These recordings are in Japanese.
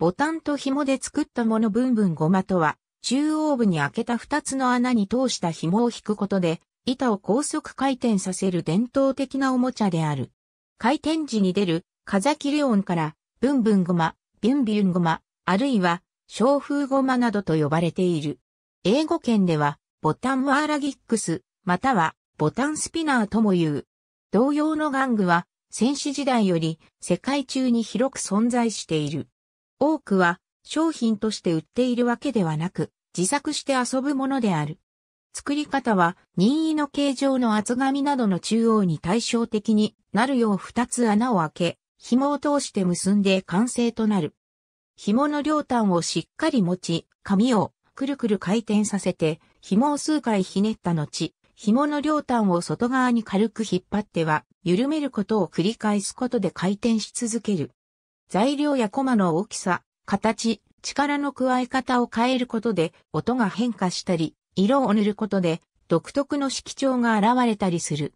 ボタンと紐で作ったものブンブンゴマとは、中央部に開けた二つの穴に通した紐を引くことで、板を高速回転させる伝統的なおもちゃである。回転時に出る風切れ音から、ブンブンゴマ、ビュンビュンゴマ、あるいは、小風ゴマなどと呼ばれている。英語圏では、ボタンワーラギックス、または、ボタンスピナーとも言う。同様の玩具は、戦士時代より世界中に広く存在している。多くは商品として売っているわけではなく、自作して遊ぶものである。作り方は任意の形状の厚紙などの中央に対照的になるよう2つ穴を開け、紐を通して結んで完成となる。紐の両端をしっかり持ち、紙をくるくる回転させて、紐を数回ひねった後、紐の両端を外側に軽く引っ張っては、緩めることを繰り返すことで回転し続ける。材料やコマの大きさ、形、力の加え方を変えることで音が変化したり、色を塗ることで独特の色調が現れたりする。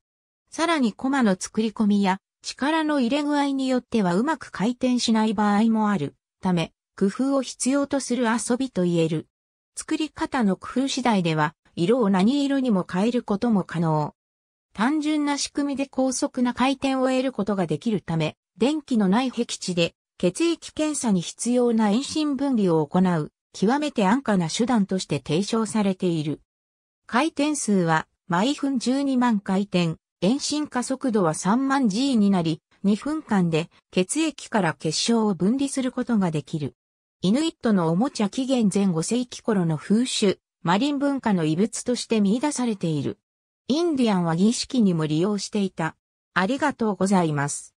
さらにコマの作り込みや力の入れ具合によってはうまく回転しない場合もあるため、工夫を必要とする遊びと言える。作り方の工夫次第では、色を何色にも変えることも可能。単純な仕組みで高速な回転を得ることができるため、電気のない壁地で血液検査に必要な遠心分離を行う、極めて安価な手段として提唱されている。回転数は毎分12万回転、遠心加速度は3万 G になり、2分間で血液から結晶を分離することができる。イヌイットのおもちゃ紀元前5世紀頃の風習、マリン文化の遺物として見出されている。インディアンは儀式にも利用していた。ありがとうございます。